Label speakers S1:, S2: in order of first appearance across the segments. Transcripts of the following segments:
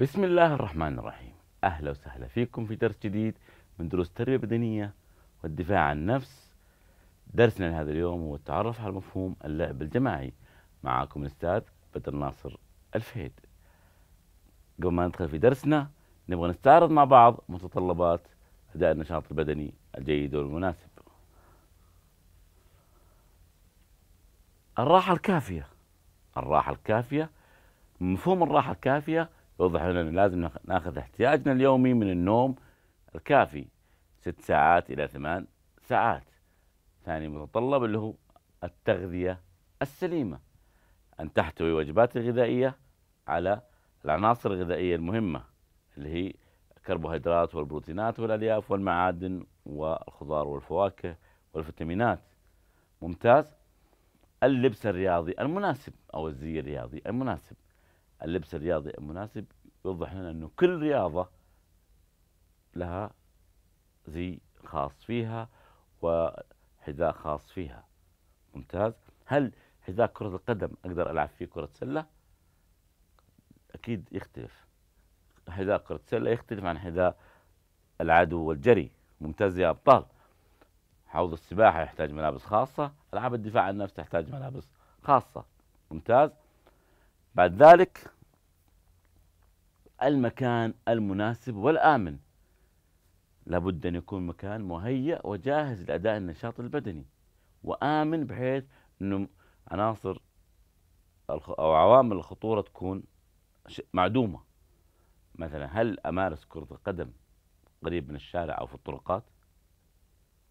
S1: بسم الله الرحمن الرحيم أهلا وسهلا فيكم في درس جديد من دروس التربية البدنية والدفاع عن النفس درسنا لهذا اليوم هو التعرف على مفهوم اللعب الجماعي معكم الأستاذ بدر ناصر الفهيد قبل ما ندخل في درسنا نبغى نستعرض مع بعض متطلبات أداء النشاط البدني الجيد والمناسب الراحة الكافية الراحة الكافية مفهوم الراحة الكافية يوضح لنا أن لازم ناخذ احتياجنا اليومي من النوم الكافي ست ساعات إلى ثمان ساعات ثاني متطلب اللي هو التغذية السليمة أن تحتوي وجبات الغذائية على العناصر الغذائية المهمة اللي هي الكربوهيدرات والبروتينات والألياف والمعادن والخضار والفواكه والفيتامينات ممتاز اللبس الرياضي المناسب أو الزي الرياضي المناسب اللبس الرياضي المناسب يوضح لنا أنه كل رياضة لها زي خاص فيها وحذاء خاص فيها ممتاز هل حذاء كرة القدم أقدر ألعب فيه كرة سلة أكيد يختلف حذاء كرة السلة يختلف عن حذاء العدو والجري ممتاز يا أبطال حوض السباحة يحتاج ملابس خاصة ألعاب الدفاع عن النفس تحتاج ملابس خاصة ممتاز بعد ذلك المكان المناسب والآمن لابد أن يكون مكان مهيأ وجاهز لأداء النشاط البدني وآمن بحيث أنه عناصر أو عوامل الخطورة تكون معدومة مثلا هل أمارس كرة القدم قريب من الشارع أو في الطرقات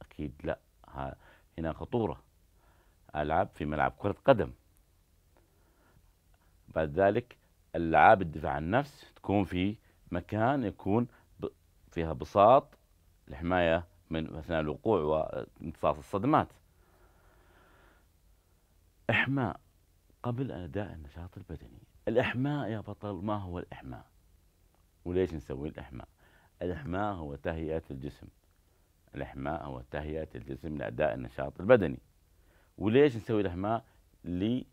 S1: أكيد لا هنا خطورة ألعب في ملعب كرة قدم بعد ذلك العاب الدفاع عن النفس تكون في مكان يكون فيها بساط لحمايه من اثناء الوقوع وامتصاص الصدمات. احماء قبل اداء النشاط البدني. الاحماء يا بطل ما هو الاحماء؟ وليش نسوي الاحماء؟ الاحماء هو تهيئه الجسم. الاحماء هو تهيئه الجسم لاداء النشاط البدني. وليش نسوي الاحماء؟ لي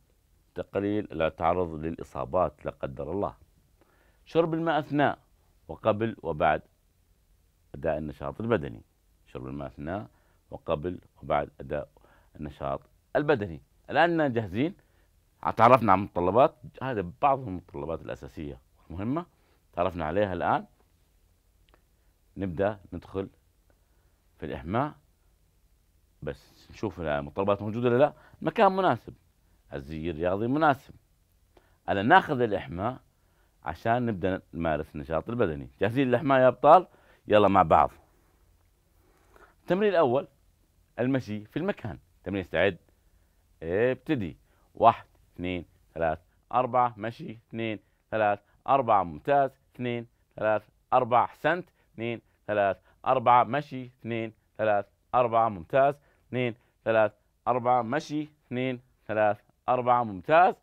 S1: التقليل لا تعرض للإصابات لا قدر الله شرب الماء أثناء وقبل وبعد أداء النشاط البدني شرب الماء أثناء وقبل وبعد أداء النشاط البدني الآن جاهزين تعرفنا على المتطلبات هذا بعض المتطلبات الأساسية والمهمة تعرفنا عليها الآن نبدأ ندخل في الإحماء بس نشوف المتطلبات موجودة ولا لا مكان مناسب الزي الرياضي مناسب أنا ناخذ الإحماء عشان نبدأ نمارس النشاط البدني جاهزين الإحماء يا أبطال يلا مع بعض التمرين الأول المشي في المكان تمرين استعد ابتدي واحد اثنين ثلاث أربعة مشي اثنين ثلاث أربعة ممتاز اثنين ثلاث أربعة أحسنت اثنين ثلاث أربعة مشي اثنين ثلاث أربعة ممتاز اثنين ثلاث أربعة مشي اثنين ثلاث أربعة ممتاز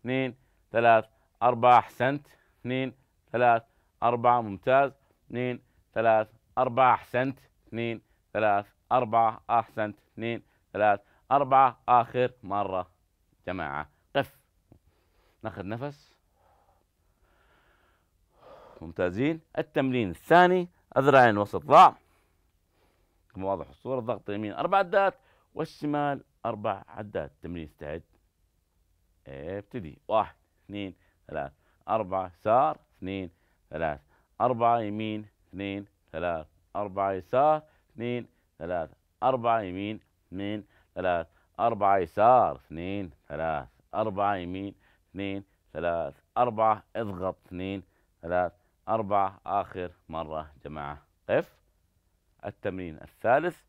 S1: اثنين ثلاث أربعة أحسنت اثنين ثلاث أربعة ممتاز اثنين ثلاث أربعة أحسنت اثنين ثلاث أربعة أحسنت اثنين ثلاث أربعة آخر مرة جماعة قف ناخذ نفس ممتازين التمرين الثاني أذرعين وسط ضاع واضح الصورة ضغط اليمين أربع عدات والشمال أربع عدات تمرين استعد إيه، ابتدي واحد اثنين ثلاث أربعة يسار اثنين ثلاث أربعة يمين اثنين ثلاث أربعة يسار اثنين ثلاث أربعة يمين اثنين ثلاث أربعة يسار اثنين ثلاث أربعة يمين اثنين ثلاث أربعة اضغط اثنين ثلاث أربعة آخر مرة جماعة قف التمرين الثالث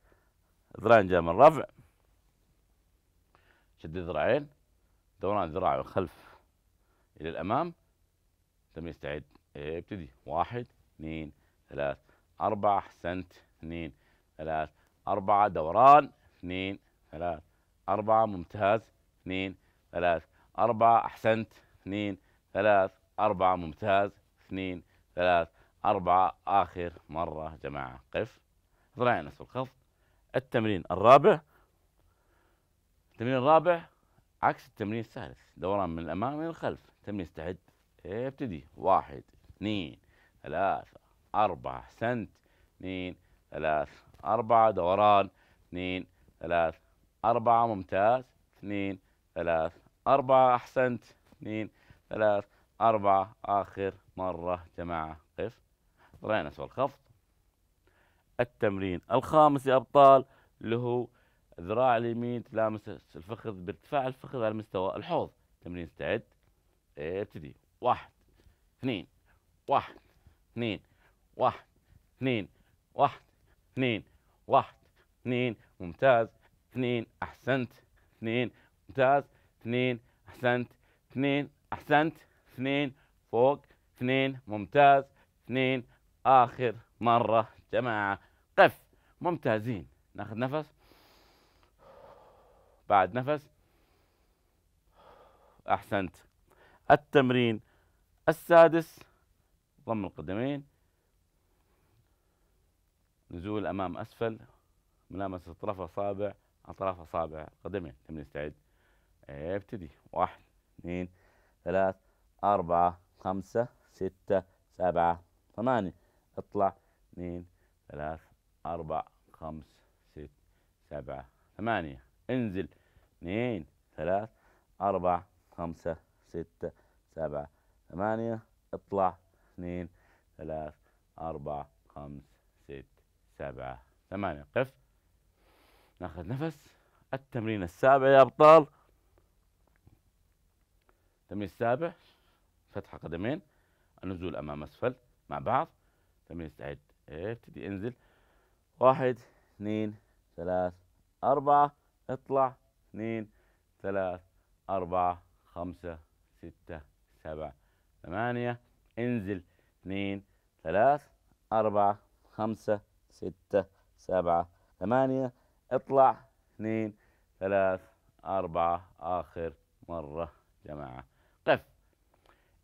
S1: ذراعين جاء من رفع شد ذراعين دوران الذراع الخلف الى الامام لم يستعد ابتدي إيه، واحد اثنين ثلاث أربعة أحسنت اثنين ثلاث أربعة دوران اثنين ثلاث أربعة ممتاز اثنين ثلاث أربعة أحسنت اثنين ثلاث أربعة ممتاز اثنين ثلاث أربعة آخر مرة جماعة قف ذراعين نفس الخفض التمرين الرابع التمرين الرابع عكس التمرين الثالث دوران من الامام الى الخلف تمرين استعد ابتدي واحد اثنين ثلاثة أربعة سنت اثنين ثلاث أربعة دوران اثنين ثلاث أربعة ممتاز اثنين ثلاث أربعة أحسنت اثنين ثلاث أربعة آخر مرة جماعة قف رأينا سوى الخفض التمرين الخامس يا أبطال اللي هو ذراع اليمين تلامس الفخذ بارتفاع الفخذ على مستوى الحوض تمرين استعد ابتدي واحد اثنين واحد اثنين واحد اثنين واحد اثنين واحد اثنين ممتاز اثنين احسنت اثنين ممتاز اثنين احسنت اثنين احسنت اثنين فوق اثنين ممتاز اثنين اخر مره جماعه قف ممتازين ناخذ نفس بعد نفس أحسنت التمرين السادس ضم القدمين نزول أمام أسفل ملامسة اطراف أصابع أطراف أصابع قدمين تمرين استعد ابتدي واحد اثنين ثلاث أربعة خمسة ستة سبعة ثمانية اطلع اثنين ثلاث أربع خمس ست سبعة ثمانية انزل اثنين ثلاث أربعة خمسة ستة سبعة ثمانية اطلع اثنين ثلاث أربعة خمس ست سبعة ثمانية قف ناخذ نفس التمرين السابع يا أبطال التمرين السابع فتح قدمين النزول أمام أسفل مع بعض التمرين استعد ابتدي انزل واحد اثنين ثلاث أربعة اطلع اثنين ثلاث أربعة خمسة ستة سبعة ثمانية انزل اثنين ثلاث أربعة خمسة ستة سبعة ثمانية اطلع اثنين ثلاث أربعة آخر مرة جماعة قف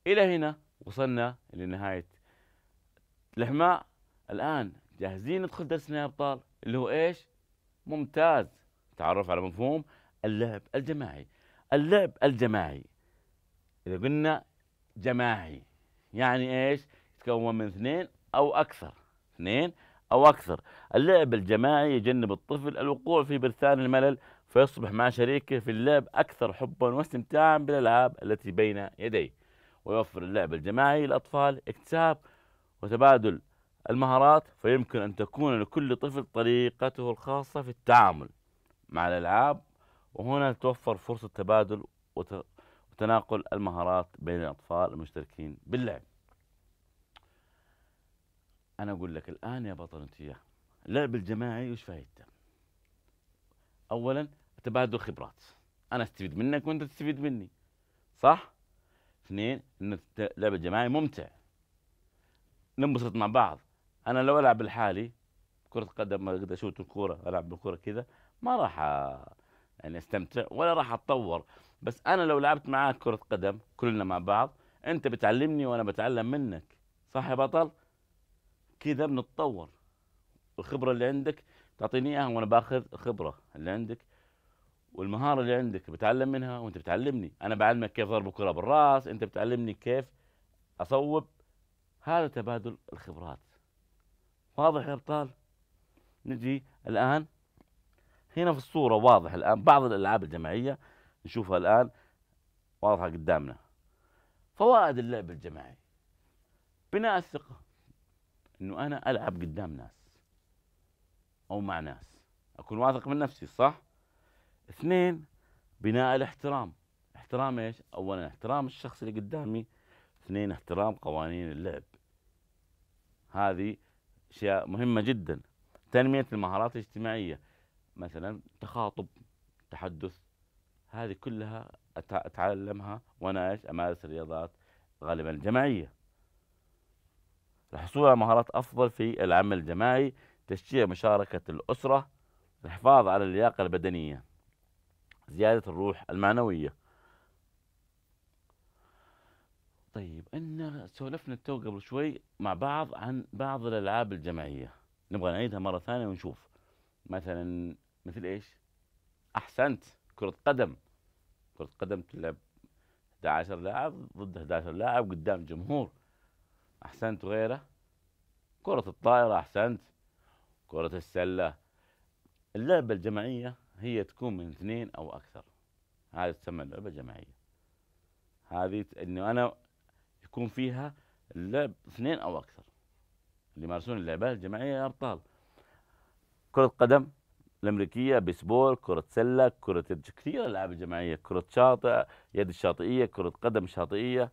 S1: إلى هنا وصلنا لنهاية الحماء الآن جاهزين ندخل درسنا يا أبطال اللي هو إيش ممتاز تعرف على مفهوم اللعب الجماعي اللعب الجماعي إذا قلنا جماعي يعني إيش يتكون من اثنين أو أكثر اثنين أو أكثر اللعب الجماعي يجنب الطفل الوقوع في برثان الملل فيصبح مع شريكه في اللعب أكثر حبا واستمتاعا بالألعاب التي بين يديه ويوفر اللعب الجماعي للأطفال اكتساب وتبادل المهارات فيمكن أن تكون لكل طفل طريقته الخاصة في التعامل مع الألعاب وهنا تتوفر فرصة تبادل وتناقل المهارات بين الأطفال المشتركين باللعب أنا أقول لك الآن يا بطل يا اللعب الجماعي وش فايدته أولا تبادل خبرات أنا أستفيد منك وأنت تستفيد مني صح اثنين أن اللعب الجماعي ممتع ننبسط مع بعض أنا لو ألعب لحالي كرة قدم ما أقدر أشوت الكورة ألعب بالكورة كذا ما راح أ... يعني استمتع ولا راح اتطور بس انا لو لعبت معاك كره قدم كلنا مع بعض انت بتعلمني وانا بتعلم منك صح يا بطل كذا بنتطور الخبره اللي عندك تعطيني اياها وانا باخذ الخبره اللي عندك والمهاره اللي عندك بتعلم منها وانت بتعلمني انا بعلمك كيف ضرب الكره بالراس انت بتعلمني كيف اصوب هذا تبادل الخبرات واضح يا ابطال نجي الان هنا في الصورة واضح الآن بعض الألعاب الجماعية نشوفها الآن واضحة قدامنا فوائد اللعب الجماعي بناء الثقة إنه أنا ألعب قدام ناس أو مع ناس أكون واثق من نفسي صح؟ اثنين بناء الاحترام احترام ايش؟ أولا احترام الشخص اللي قدامي اثنين احترام قوانين اللعب هذه أشياء مهمة جدا تنمية المهارات الاجتماعية مثلا تخاطب تحدث هذه كلها اتعلمها وانا ايش امارس الرياضات غالبا الجماعيه الحصول على مهارات افضل في العمل الجماعي تشجيع مشاركه الاسره الحفاظ على اللياقه البدنيه زياده الروح المعنويه طيب ان سولفنا التو قبل شوي مع بعض عن بعض الالعاب الجماعيه نبغى نعيدها مره ثانيه ونشوف مثلا مثل ايش؟ احسنت كرة قدم كرة قدم تلعب 11 لاعب ضد 11 لاعب قدام جمهور احسنت وغيره كرة الطائرة احسنت كرة السلة اللعبة الجماعية هي تكون من اثنين او اكثر هذا تسمى اللعبة الجماعية هذه انه انا يكون فيها اللعب اثنين او اكثر اللي يمارسون اللعبات الجماعية ابطال كرة قدم الامريكيه بيسبول كره سله كره كثير العاب جماعيه كره شاطئ يد الشاطئيه كره قدم شاطئيه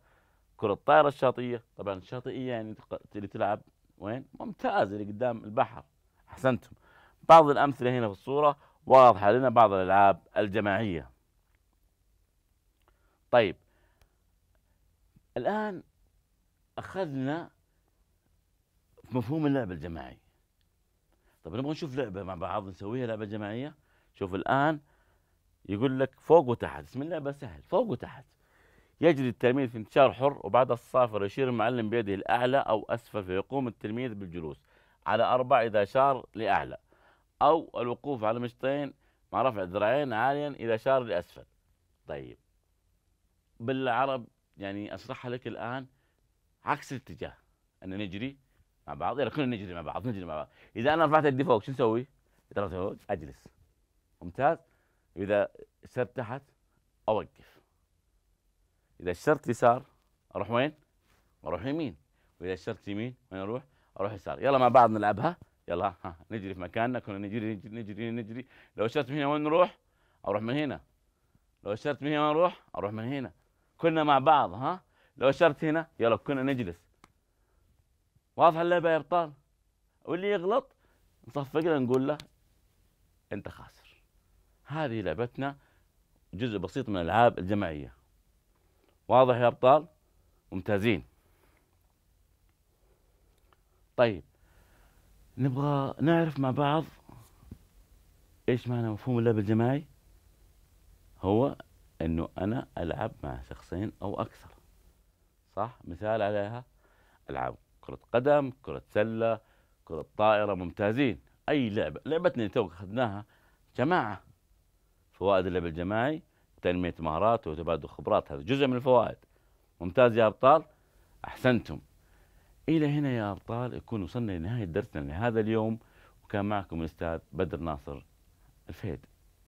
S1: كره طائره الشاطئيه طبعا الشاطئيه يعني اللي تلعب وين ممتاز اللي قدام البحر احسنتم بعض الامثله هنا في الصوره واضحه لنا بعض الالعاب الجماعيه طيب الان اخذنا مفهوم اللعب الجماعي طيب نبغى نشوف لعبه مع بعض نسويها لعبه جماعيه شوف الان يقول لك فوق وتحت اسم اللعبه سهل فوق وتحت يجري التلميذ في انتشار حر وبعد الصافر يشير المعلم بيده الاعلى او اسفل فيقوم التلميذ بالجلوس على اربع اذا اشار لاعلى او الوقوف على مشطين مع رفع ذراعين عاليا اذا اشار لاسفل طيب بالعرب يعني اشرحها لك الان عكس الاتجاه ان نجري مع بعض يلا كلنا نجري مع بعض نجري مع بعض اذا انا رفعت يدي فوق شو نسوي؟ اذا رفعت فوق اجلس ممتاز اذا سرت تحت اوقف اذا الشرط يسار اروح وين؟ اروح يمين واذا الشرط يمين وين اروح؟ اروح يسار يلا مع بعض نلعبها يلا ها نجري في مكاننا كنا نجري نجري نجري نجري لو شرت من هنا وين نروح؟ اروح من هنا لو شرت من هنا وين نروح؟ اروح من هنا كنا مع بعض ها لو شرت هنا يلا كنا نجلس واضحه اللعبه يا ابطال واللي يغلط نصفق له نقول له انت خاسر هذه لعبتنا جزء بسيط من الالعاب الجماعيه واضح يا ابطال ممتازين طيب نبغى نعرف مع بعض ايش معنى مفهوم اللعب الجماعي هو انه انا العب مع شخصين او اكثر صح مثال عليها العاب كرة قدم كرة سلة كرة طائرة ممتازين أي لعبة لعبتنا اللي تو أخذناها جماعة فوائد اللعب الجماعي تنمية مهارات وتبادل خبرات هذا جزء من الفوائد ممتاز يا أبطال أحسنتم إلى هنا يا أبطال يكون وصلنا لنهاية درسنا لهذا اليوم وكان معكم الأستاذ بدر ناصر الفهيد